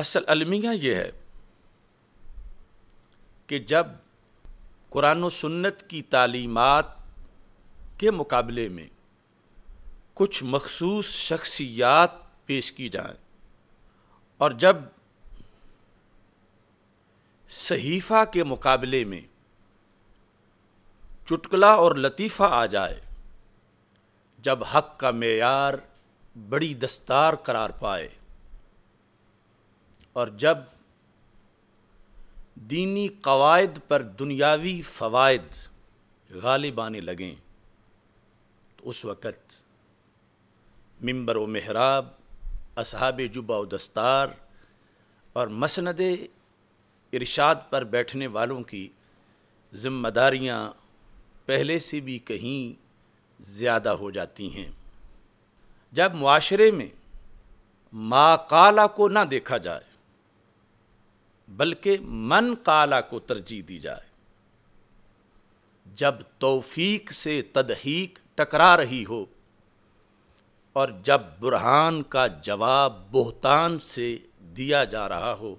असल अलमिया ये है कि जब कुरान सन्नत की तालीमत के मुकाबले में कुछ मखसूस शख्सियात पेश की जाए और जब सहीफ़ा के मुकाबले में चुटकला और लतीफ़ा आ जाए जब हक का मैार बड़ी दस्तार करार पाए और जब दीनी कवायद पर दुनियावी फ़वाद गालिब आने लगें तो उस वक़्त मंबर व महराब असहाब जुबा व दस्तार और मसनद इरशाद पर बैठने वालों की ज़िम्मेदारियाँ पहले से भी कहीं ज़्यादा हो जाती हैं जब माशरे में माकाला को ना देखा जाए बल्कि मन काला को तरजीह दी जाए जब तौफीक से तदहीक टकरा रही हो और जब बुरहान का जवाब बोहतान से दिया जा रहा हो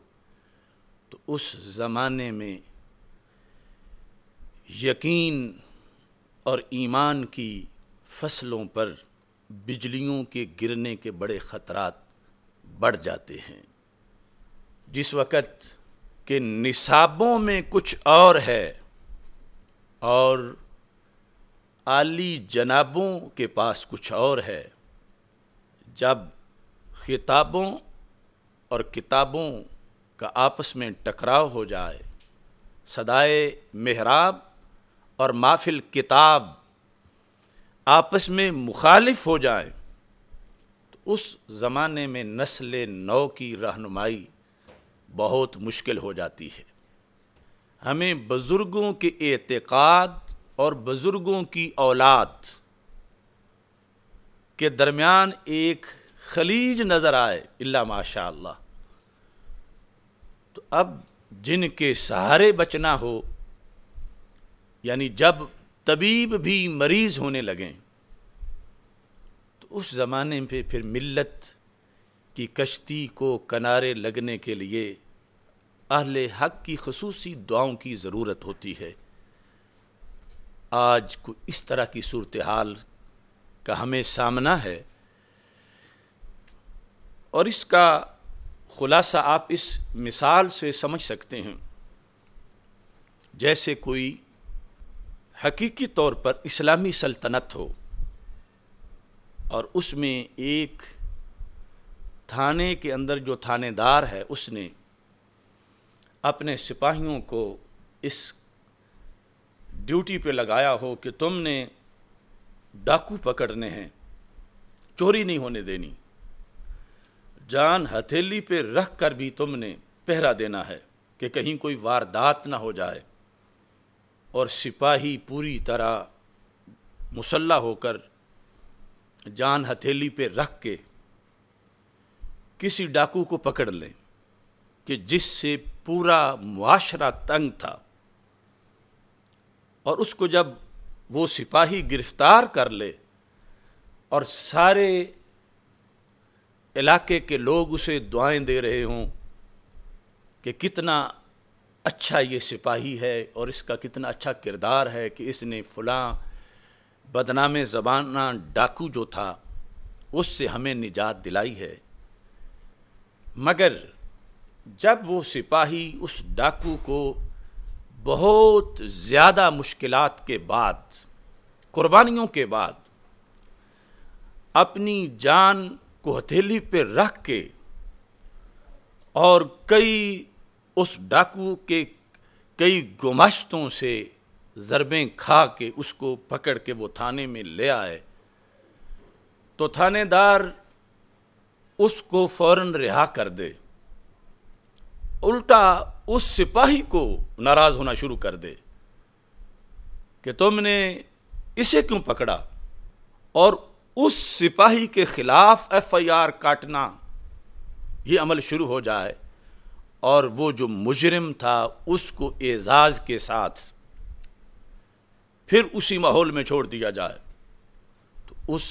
तो उस ज़माने में यकीन और ईमान की फसलों पर बिजलियों के गिरने के बड़े ख़तरात बढ़ जाते हैं जिस वक़्त कि निसाबों में कुछ और है और आली जनाबों के पास कुछ और है जब खिताबों और किताबों का आपस में टकराव हो जाए सदाए महराब और माफिल किताब आपस में मुखालिफ हो जाए तो उस ज़माने में नस्ल नौ की रहनुमाई बहुत मुश्किल हो जाती है हमें बुज़ुर्गों के एतक़ाद और बुज़ुर्गों की औलाद के दरमियान एक खलीज नज़र आए इल्ला माशा तो अब जिनके सहारे बचना हो यानी जब तबीब भी मरीज़ होने लगें तो उस ज़माने में फिर मिल्लत की कश्ती को किनारे लगने के लिए अहल हक की खसूस दुआओं की ज़रूरत होती है आज को इस तरह की सूरत हाल का हमें सामना है और इसका ख़ुलासा आप इस मिसाल से समझ सकते हैं जैसे कोई हकीकी तौर पर इस्लामी सल्तनत हो और उसमें एक थाने के अंदर जो थानेदार है उसने अपने सिपाहियों को इस ड्यूटी पे लगाया हो कि तुमने डाकू पकड़ने हैं चोरी नहीं होने देनी जान हथेली पे रख कर भी तुमने पहरा देना है कि कहीं कोई वारदात ना हो जाए और सिपाही पूरी तरह मुसल्ला होकर जान हथेली पे रख के किसी डाकू को पकड़ लें कि जिससे पूरा मुआशरा तंग था और उसको जब वो सिपाही गिरफ्तार कर ले और सारे इलाके के लोग उसे दुआएं दे रहे हों कि कितना अच्छा ये सिपाही है और इसका कितना अच्छा किरदार है कि इसने फलां बदनाम ज़बाना डाकू जो था उससे हमें निजात दिलाई है मगर जब वो सिपाही उस डाकू को बहुत ज़्यादा मुश्किलात के बाद कुर्बानियों के बाद अपनी जान को हथेली पे रख के और कई उस डाकू के कई गुमाशतों से ज़रबें खा के उसको पकड़ के वो थाने में ले आए तो थानेदार उसको फ़ौर रिहा कर दे उल्टा उस सिपाही को नाराज होना शुरू कर दे कि तुमने इसे क्यों पकड़ा और उस सिपाही के खिलाफ एफआईआर काटना ये अमल शुरू हो जाए और वो जो मुजरिम था उसको एजाज के साथ फिर उसी माहौल में छोड़ दिया जाए तो उस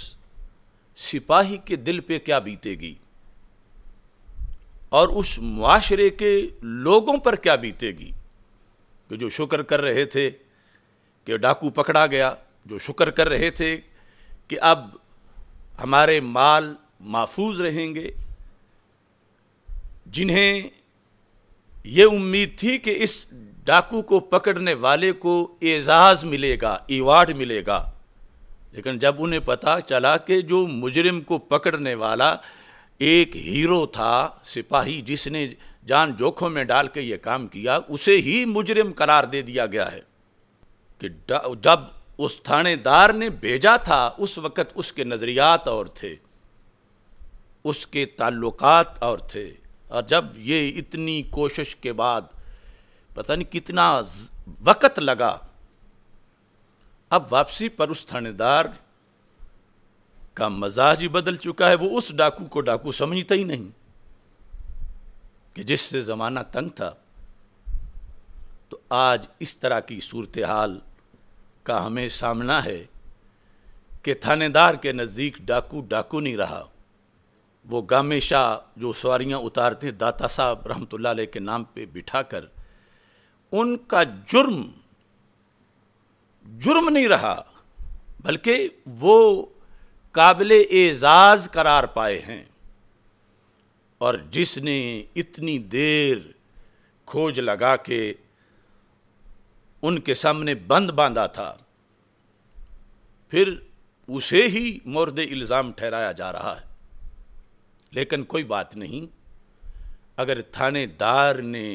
सिपाही के दिल पे क्या बीतेगी और उस माशरे के लोगों पर क्या बीतेगी कि जो शुक्र कर रहे थे कि डाकू पकड़ा गया जो शुक्र कर रहे थे कि अब हमारे माल महफूज रहेंगे जिन्हें ये उम्मीद थी कि इस डाकू को पकड़ने वाले को एजाज़ मिलेगा एवार्ड मिलेगा लेकिन जब उन्हें पता चला कि जो मुजरिम को पकड़ने वाला एक हीरो था सिपाही जिसने जान जोखों में डाल के ये काम किया उसे ही मुजरिम करार दे दिया गया है कि जब उस थानेदार ने भेजा था उस वक़्त उसके नज़रियात और थे उसके ताल्लुकात और थे और जब ये इतनी कोशिश के बाद पता नहीं कितना वक़्त लगा अब वापसी पर उस थानेदार का मजाज ही बदल चुका है वो उस डाकू को डाकू समझता ही नहीं कि जिससे ज़माना तंग था तो आज इस तरह की सूरत हाल का हमें सामना है कि थानेदार के नज़दीक डाकू डाकू नहीं रहा वो गामे शाह जो सवारियाँ उतारते दाता साहब रहमतुल्लाह अलैह के नाम पे बिठाकर उनका जुर्म जुर्म नहीं रहा बल्कि वो काबिल एजाज करार पाए हैं और जिसने इतनी देर खोज लगा के उनके सामने बंद बांधा था फिर उसे ही मर्द इल्ज़ाम ठहराया जा रहा है लेकिन कोई बात नहीं अगर थानेदार ने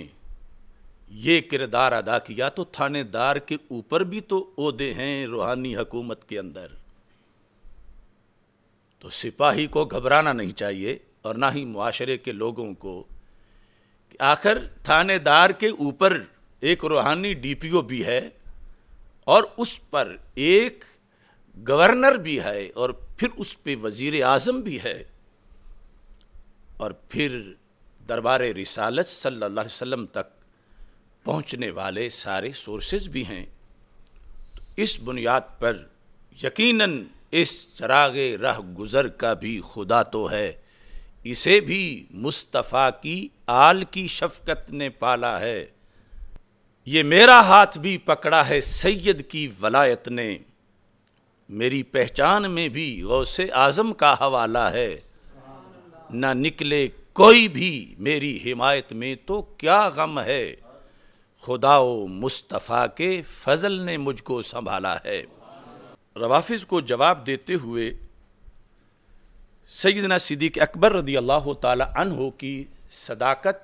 ये किरदार अदा किया तो थानेदार के ऊपर भी तो ओहदे हैं रूहानी हकूमत के अंदर तो सिपाही को घबराना नहीं चाहिए और ना ही मुआशरे के लोगों को आखिर थानेदार के ऊपर एक रूहानी डीपीओ भी है और उस पर एक गवर्नर भी है और फिर उस पर वज़ी अजम भी है और फिर दरबार रिसालत सल्लल्लाहु अलैहि वसल्लम तक पहुंचने वाले सारे सोर्सेज भी हैं तो इस बुनियाद पर यकीनन इस चराग रह गुज़र का भी खुदा तो है इसे भी मुस्तफ़ा की आल की शफकत ने पाला है ये मेरा हाथ भी पकड़ा है सैयद की वलायत ने मेरी पहचान में भी गौसे आज़म का हवाला है ना निकले कोई भी मेरी हिमायत में तो क्या गम है खुदा मुस्तफ़ा के फजल ने मुझको संभाला है रवाफिज को जवाब देते हुए सैदना सिद्दीक अकबर रदी अल्लाह तहो की सदाकत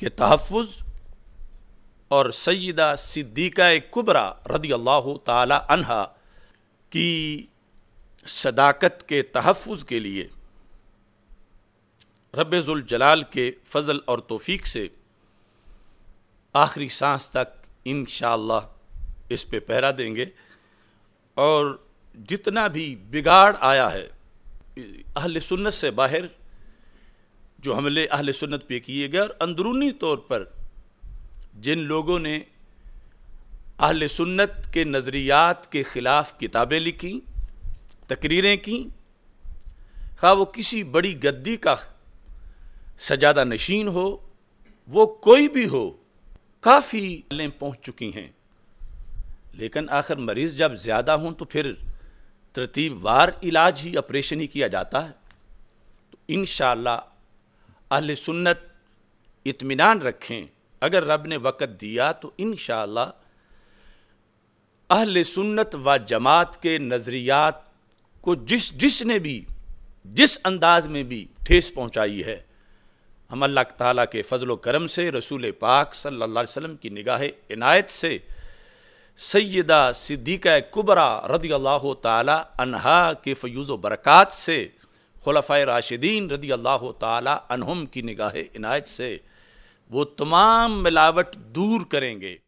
के तहफ़ और सैदा सिद्दीक़ा कुबरा रदी अल्लाह तहा की सदाकत के तहफ़ के लिए रबाल के फ़ल और तोफ़ी से आखिरी सांस तक इन इस पर पहरा देंगे और जितना भी बिगाड़ आया है अहल सुन्नत से बाहर जो हमले अहल सुन्नत पे किए गए और अंदरूनी तौर पर जिन लोगों ने अहल सुन्नत के नज़रियात के ख़िलाफ़ किताबें लिखी तकरीरें की खा वो किसी बड़ी गद्दी का सजादा नशीन हो वो कोई भी हो काफ़ी पहुँच चुकी हैं लेकिन आखिर मरीज़ जब ज़्यादा हों तो फिर तरतीबवार इलाज ही ऑपरेशन ही किया जाता है तो इन अहल सुन्नत इतमान रखें अगर रब ने वक़्त दिया तो इन अहल सुन्नत व जमात के नज़रियात को जिस जिसने भी जिस अंदाज में भी ठेस पहुंचाई है हम अल्लाह ताला के फजल करम से रसूल पाक सल्लल्लाहु अलैहि वसल्लम की निगाह इनायत से सैदा सिद्दीक़ कुबरा रदी अल्लाह तहा के फयूज़ बरक़ात से खलफ़ राशिदीन रदी अल्लाह तहम की निगाह इनायत से वो तमाम मिलावट दूर करेंगे